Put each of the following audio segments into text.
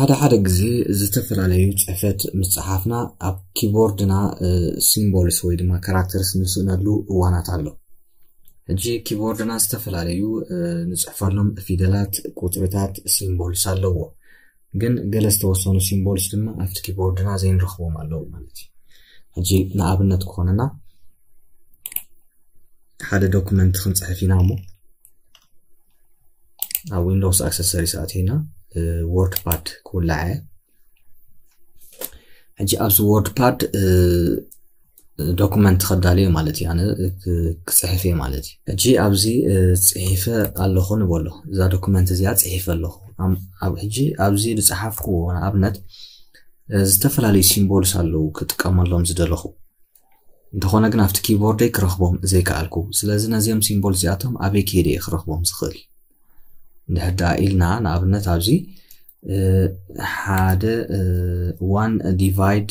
ሓደ ሓደ ግዜ ዝተፈላለዩ ፅሕፈት ምፅሓፍና ኣብ ኪቦርድና ሲምቦልስ ወይ ድማ ካራክተርስ ንስእነሉ እዋናት ኣሎ ሕጂ ኪቦርድና ዝተፈላለዩ ንፅሕፈሎም ፊደላት ቁፅርታት ሲምቦልስ ኣለዎ ግን ገለ ዝተወሰኑ ሲምቦልስ ድማ ኣብቲ ኪቦርድና ዘይንረክቦም ኣለዉ ማለት እዩ ሕጂ ንኣብነት ክኾነና ሓደ ዶኩመንት ክንፅሕፍ ኢና እሞ ኣብ ዊንዶውስ ኣክሰሰሪስ ኣትዩና WordPad kolla है ሕጂ ኣብዚ WordPad ዶኩመንት ከዳልዮ ማለት እዩ ኣነ ክፅሕፍ እየ ማለት እዩ ሕጂ ኣብዚ ፅሒፈ ኣለኹ ንበሎ እዛ ዶኩመንት እዚኣ ፅሒፈ ኣለኹ ሕጂ ኣብዚ ዝፀሓፍክዎ ኣብነት ዝተፈላለዩ ሲምቦልስ ኣለው ክጥቀመሎም ዝደለኹ እንተኾነ ግን ኣብቲ ኪቦርደይ ክረኽቦም ዘይከኣልኩ ስለዚ ነዚኦም ሲምቦል እዚኣቶም ኣበይ ከይደ እየ ክረኽቦም ዝኽእል ድሕዳ ኢልና ንኣብነት ኣብዚ ሓደ ዋን ዲቫይድ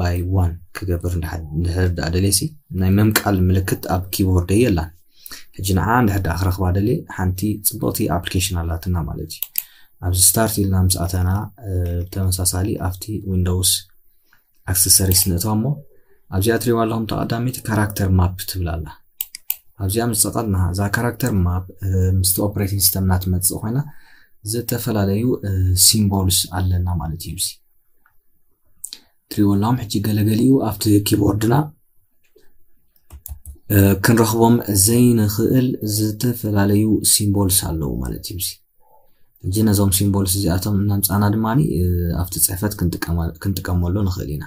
ባይ ዋን ክገብር ንድሕር ዳ ሲ ናይ መምቃል ምልክት ኣብ ኪቦርድ የላን ሕጂ ንዓ ንድሕር ዳ ክረክባ ደሊ ሓንቲ ፅብቕቲ ኣፕሊኬሽን ኣላትና ማለት እዩ ኣብዚ ስታርት ኢልና ምስኣተና ብተመሳሳሊ ኣብቲ ዊንዶውስ ኣክሰሰሪስ ንእተዋ እሞ ኣብዚኣ ትሪዋ ኣለኹም ተቐዳሚት ካራክተር ማፕ ትብል ኣላ ኣብዚኣ ምስ ፀጣልና እዛ ካራክተር ማብ ምስቲ ኦፕሬቲንግ ሲስተም እናትመፅእ ኮይና ዝተፈላለዩ ሲምቦልስ ኣለና ማለት እዩ ዚ ትሪኦላም ሕጂ ገለገሊ ገለገሊኡ ኣብቲ ኪቦርድና ክንረክቦም ዘይንክእል ዝተፈላለዩ ሲምቦልስ ኣለው ማለት እዩ ዚ እጂ ነዞም ሲምቦልስ እዚኣቶም እናምፃና ድማ ኣብቲ ፅሕፈት ክንጥቀመሉ ንክእል ኢና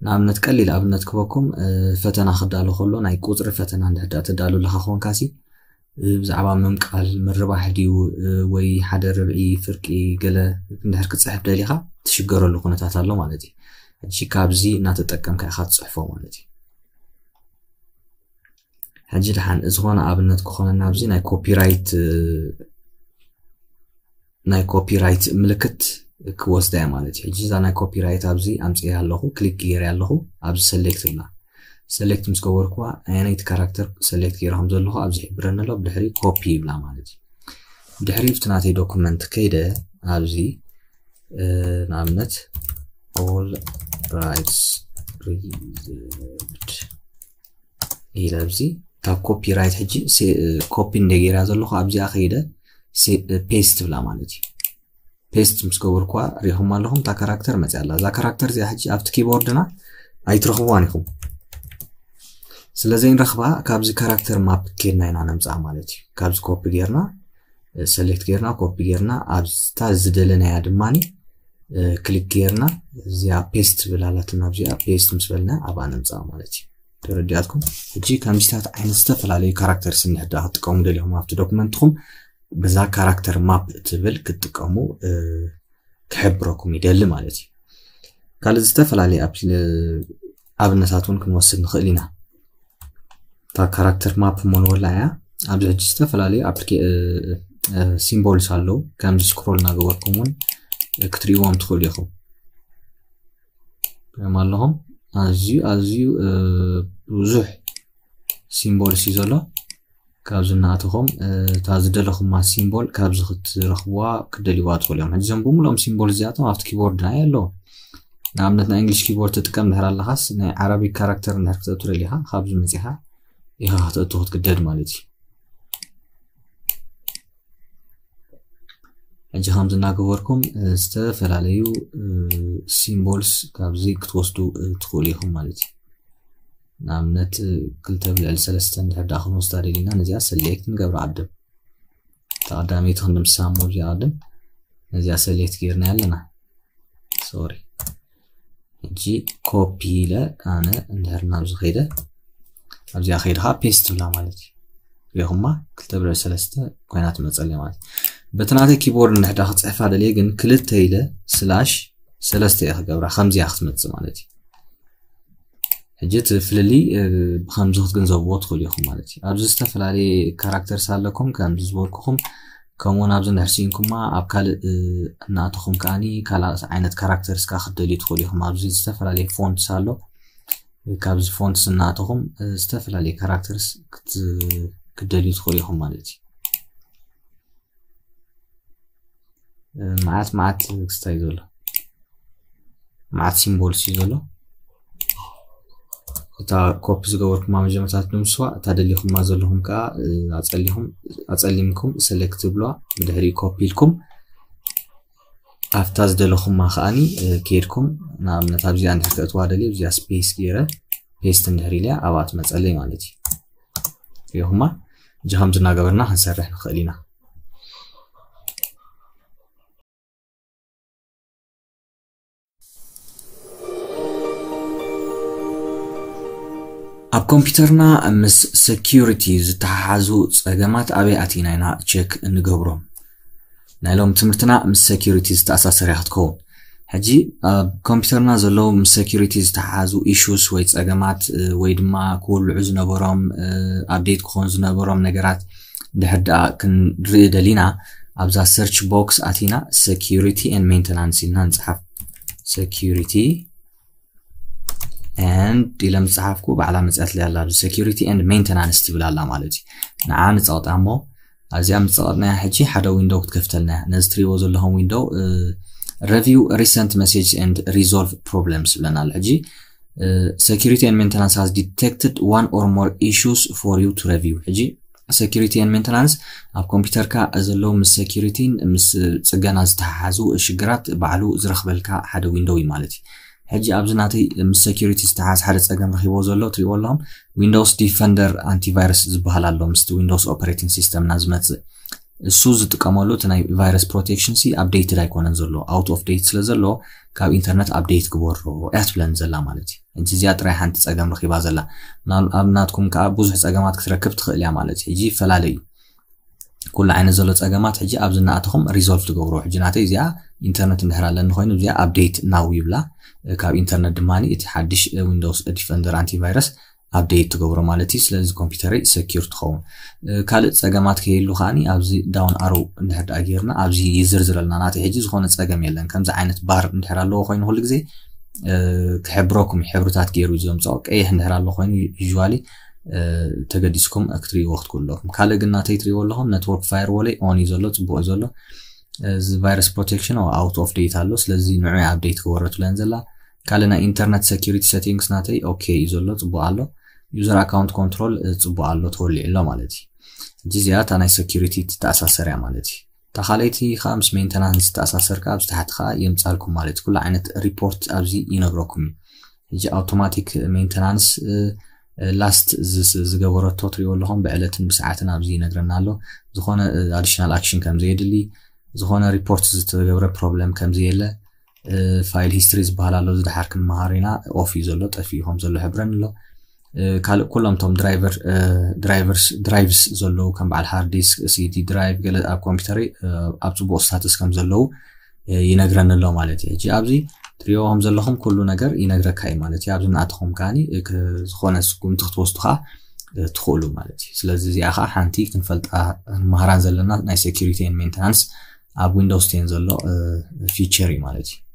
نامنت کلی لابنت کوکم فتنا خدا لو خلو نای کوتر فتنا داد داد دالو لخ خون کاسی زعبا ممکن مرباح دیو وی حدر بی فرقی گله این درکت صحب دلی خا تشکر لو خونه تعلو مالدی هدی کابزی نت تکم که خاط صحفه مالدی هدی لحن از خوان لابنت کخون نابزی نای کوپی رایت نای کوپی رایت ملکت ክወስዳ ማለት እዩ ሕጂ እዛ ናይ ኮፒራይት ኣብዚ ኣምፅ ኣለኹ ክሊክ ገይር ኣለኹ ኣብዚ ሰሌክት ብላ ሰሌክት ምስ ገበርክዋ ናይቲ ካራክተር ሰሌክት ገይረ ከም ዘለኹ ኣብዚ ሕብረኒ ኣሎ ብድሕሪ ኮፒ ይብላ ማለት እዩ ብድሕሪ ብቲ ናተይ ዶክመንት ከይደ ኣብዚ ንኣብነት ኦል ራይትስ ሪዘርቭድ ኢለ ኣብዚ ካብ ኮፒራይት ሕጂ ኮፒ እንደገይራ ዘለኹ ኣብዚኣ ከይደ ፔስት ብላ ማለት እዩ ፔስት ምስ ገበርኳ ሪኹም ኣለኹም እታ ካራክተር መፅ ኣላ እዛ ካራክተር እዚኣ ሕጂ ኣብቲ ኪቦርድና ኣይትረኽብዋን ኢኹም ስለዘይ ንረኽባ ካብዚ ካራክተር ማፕ ጌርና ኢና ነምፃ ማለት እዩ ካብዚ ኮፒ ጌርና ሰሌክት ጌርና ኮፒ ጌርና ኣብዝታ ዝደለናያ ድማኒ ክሊክ ጌርና እዚኣ ፔስት ዝብላላትና ዚኣ ፔስት ምስ በልና ኣብኣ ነምፃ ማለት እዩ ተረዲኣትኩም ሕጂ ከምዚታት ዓይነት ዝተፈላለዩ ካራክተር ስኒሕዳ ክትጥቀሙ ደሊኹም ኣብቲ ዶክመንትኩም በዛ ካራክተር ማፕ ትብል ክጥቀሙ ክሕብረኩም ይደሊ ማለት እዩ ካልእ ዝተፈላለየ ኣብነታት እውን ክንወስድ ንኽእል ኢና እታ ካራክተር ማፕ ሞንወላ እያ ኣብዚ ሕጂ ዝተፈላለዩ ሲምቦልስ ኣለው ከምዚ ስክሮል እናገበርኩም ውን ክትርእይዎም ትኽእሉ ኢኹም ሪኦም ኣለኹም ኣዝዩ ኣዝዩ ብዙሕ ሲምቦልስ እዩ ዘሎ كابز ناتهم تاز دلهم ما سيمبل كابز خد رخوا كدلي وات خليهم هذي زنبو ملهم سيمبل زيادة ما في كيبورد نايا لو نعم نتنا إنجليش كيبورد تتكلم نهر الله خاص نه عربي كاركتر نهر كتاب تري ليها خابز مزيها إيه هات أتوخد كدلي مالتي هذي خامز ناقوركم استفر عليو سيمبلز كابزي كتوستو تخليهم مالتي ንኣብነት ክልተ ብልዕሊ ሰለስተ እንድሕር ዳ ክንወስዳ ደሊና ነዚኣ ሰሌክት ንገብራ ቅድም ተቐዳሚቲ ክንምሳሙ እዚኣ ቅድም ነዚኣ ሰሌክት ገርና ኣለና ሶሪ ሕጂ ኮፒ ኢለ ኣነ እንድሕር ናብዚ ከይደ ኣብዚኣ ከዓ ፔስት ብላ ማለት እዩ ሪኹማ ክልተ ብልዕሊ ሰለስተ ኮይናት መፀለ ማለት እዩ በተናተ ኪቦርድ እንድሕዳ ክፅሕፋ ደልየ ግን ክልተ ኢለ ስላሽ ሰለስተ እየ ክገብራ ከምዚኣ ክትመፅእ ማለት እዩ ሕጂ እቲ ፍልሊ ብከምዚ ክትግንዘብዎ ትኽእሉ ኢኹም ማለት እዩ ኣብዚ ዝተፈላለየ ካራክተርስ ኣለኩም ከምዚ ዝበልኩኹም ከምኡውን ኣብዚ ንሕሲንኩማ ኣብ ካልእ እናእተኹም ከዓኒ ካልእ ዓይነት ካራክተርስ ካ ክትደልዩ ትኽእሉ ኢኹም ኣብዚ ዝተፈላለየ ፎንትስ ኣሎ ካብዚ ፎንትስ እናእተኹም ዝተፈላለየ ካራክተርስ ክትደልዩ ትኽእሉ ኢኹም ማለት እዩ መዓት መዓት ክስታይ ዘሎ መዓት ሲምቦልስ እዩ ዘሎ እታ ኮፕ ዝገበርኩማ መጀመርታት ንምስዋ እታ ደሊኹማ ዘለኹም ከዓ ኣፀሊምኩም ሰለክት ብሏ ብድሕሪ ኮፒ ኢልኩም ኣብታ ዝደለኹማ ከዓኒ ከይድኩም ንኣብነት ኣብዚኣ እንድሕር ክእትዋ ደልዩ እዚኣ ስፔስ ገይረ ፔስት እንድሕር ኢልያ ኣብኣት መፀለይ ማለት እዩ ሪኹማ እጂ ከምዝናገበርና ክንሰርሕ ንክእል ኢና ኣብ ኮምፒተርና ምስ ሰኪሪቲ ዝተሓሓዙ ፀገማት ኣበይ ኣቲና ኢና ቸክ እንገብሮም ሎም ትምህርትና ምስ ሰኪሪቲ ዝተኣሳሰር ያ ክትከውን ሕጂ ኣብ ኮምፒተርና ዘለዉ ምስ ሰኪሪቲ ዝተሓሓዙ ኢሹስ ወይ ፀገማት ወይ ድማ ክውልዑ ዝነበሮም ኣብዴት ክኾኑ ዝነበሮም ነገራት ድሕር ድኣ ክንርኢ ደሊና ኣብዛ ሰርች ቦክስ ኣቲና ሰኪሪቲ ን ሜንተናንስ ኢልና ንፅሓፍ ሰኪሪቲ and ኢለ ምፅሓፍኩ ባዕላ መፅአትለይ ኣላ security and maintenance ትብል ኣላ ማለት እዩ ንዓ ንፀቕጣ እሞ እዚኣ ምፀቐጥናያ ሕጂ ሓደ ዊንዶው ክትከፍተልና ነዚ ትሪእዎ ዘለኹም ዊንዶው ሬቪው ሪሰንት መሴጅ and ሪዞልቭ ፕሮብለምስ ይብለና ኣሎ ሕጂ security and maintenance has detected one or more issues for you to review ሕጂ security and maintenance ኣብ ኮምፒተርካ ዘለዉ ምስ securityን ምስ ፅገና ዝተሓሓዙ ሽግራት ባዕሉ ዝረኽበልካ ሓደ ዊንዶው እዩ ማለት እዩ ሕጂ ኣብዚ ናተ ምስ ሰኪሪቲ ዝተሓዝ ሓደ ፀገም ረኪቦ ዘሎ ትሪእዎ ኣለኹም ዊንዶውስ ዲፈንደር ኣንቲቫይረስ ዝበሃል ኣሎ ምስቲ ዊንዶውስ ኦፐሬቲንግ ሲስተምና ዝመፅእ እሱ ዝጥቀመሉ እቲ ናይ ቫይረስ ፕሮቴክሽን ሲ ኣፕዴትድ ኣይኮነን ዘሎ ኣውት ኦፍ ዴት ስለ ዘሎ ካብ ኢንተርነት ኣፕዴት ክበሮ እያ ትብለኒ ዘላ ማለት እዩ እንቲ እዚኣ ጥራይ ሓንቲ ፀገም ረኪባ ዘላ ኣብ ናትኩም ከዓ ብዙሕ ፀገማት ክትረክብ ትኽእል እያ ማለት እዩ ሕጂ ፈላለዩ ኩሉ ዓይነት ዘሎ ፀገማት ሕጂ ኣብዚ እናኣተኹም ሪዞልቭ ትገብሩ ሕጂ ናተይ እዚኣ ኢንተርነት እንድሕር ኣለኒ ኮይኑ እዚኣ ኣፕዴት ናው ይብላ ካብ ኢንተርነት ድማ እቲ ሓድሽ ዊንዶውስ ዲፈንደር ኣንቲቫይረስ ኣፕዴት ትገብሮ ማለት እዩ ስለዚ ኮምፒተር ሰኪር ትኸውን ካልእ ፀገማት ከየሉ ከዓኒ ኣብዚ ዳውን ኣሮ እንድሕር ዳ ጌርና ኣብዚ ይዝርዝር ኣለና ናተይ ሕጂ ዝኾነ ፀገም የለን ከምዚ ዓይነት ባር እንድሕር ኣለዎ ኮይኑ ኩሉ ግዜ ክሕብረኩም ሕብርታት ገይሩ ዘምፅኦ ቀይሕ እንድሕር ኣሎ ኮይኑ ዩዋሊ ተገዲስኩም ክትሪእዎ ክትክእሉ ኣለኹም ካልእ ግና ናተይ ትሪእዎ ኣለኹም ነትወርክ ቫይርወለይ ኦን እዩ ዘሎ ፅቡቅ እዩ ዘሎ እዚ ቫይረስ ፕሮቴክሽን ኣውት ኦፍ ዴት ኣሎ ስለዚ ንዑ ኣብዴት ክወረትለን ዘላ ካልእ ናይ ኢንተርነት ሰኪሪቲ ሰቲንግስ ናተይ ኦኬ እዩ ዘሎ ፅቡቅ ኣሎ ዩዘር ኣካውንት ኮንትሮል ፅቡቅ ኣሎ ተወሊዑ ሎ ማለት እዩ እዚ እዚኣ እታ ናይ ሰኪሪቲ ትተኣሳሰር እያ ማለት እዩ እታ ካልይቲ ከዓ ምስ ሜንተናንስ ተኣሳሰርካ ኣብ ዝታሕቲ ከዓ የምፃልኩም ማለት እዩ ኩሉ ዓይነት ሪፖርት ኣብዚ ይነግረኩም እዩ እዚ ኣውቶማቲክ ሜንተናንስ ላስት ዝገበረቶ ትሪኦ ኣለኹም ብዕለትን ብሰዓትን ኣብዚ ይነግረና ኣሎ ዝኾነ ኣዲሽናል ኣክሽን ከምዘየድሊ ዝኾነ ሪፖርት ዝተገብረ ፕሮብለም ከምዘየለ ፋይል ሂስትሪ ዝበሃል ኣሎ ዝድሓር ክንመሃር ኢና ኦፍ እዩ ዘሎ ጠፊ ኢኹም ዘሎ ሕብረን ኣሎ ካልእ ኩሎም ቶም ድራይቭስ ዘለው ከም በዓል ሃርዲስ ሲዲ ድራይቭ ገለ ኣብ ኮምፒተር ኣብ ፅቡቅ ስታትስ ከም ዘለው ይነግረኒ ኣሎ ማለት እዩ ሕጂ ኣብዚ ትሪኦም ዘለኹም ኩሉ ነገር ይነግረካ እዩ ማለት እዩ ኣብዚ ንኣትኹም ከዓኒ ዝኾነ ስጉምቲ ክትወስቱ ከዓ ትኽእሉ ማለት እዩ ስለዚ እዚኣ ከዓ ሓንቲ ክንፈልጣ ንምሃራን ዘለና ናይ ሴኪሪቲ ን ሜንተናንስ ኣብ ዊንዶስ ቴን ዘሎ ፊቸር እዩ ማለት እዩ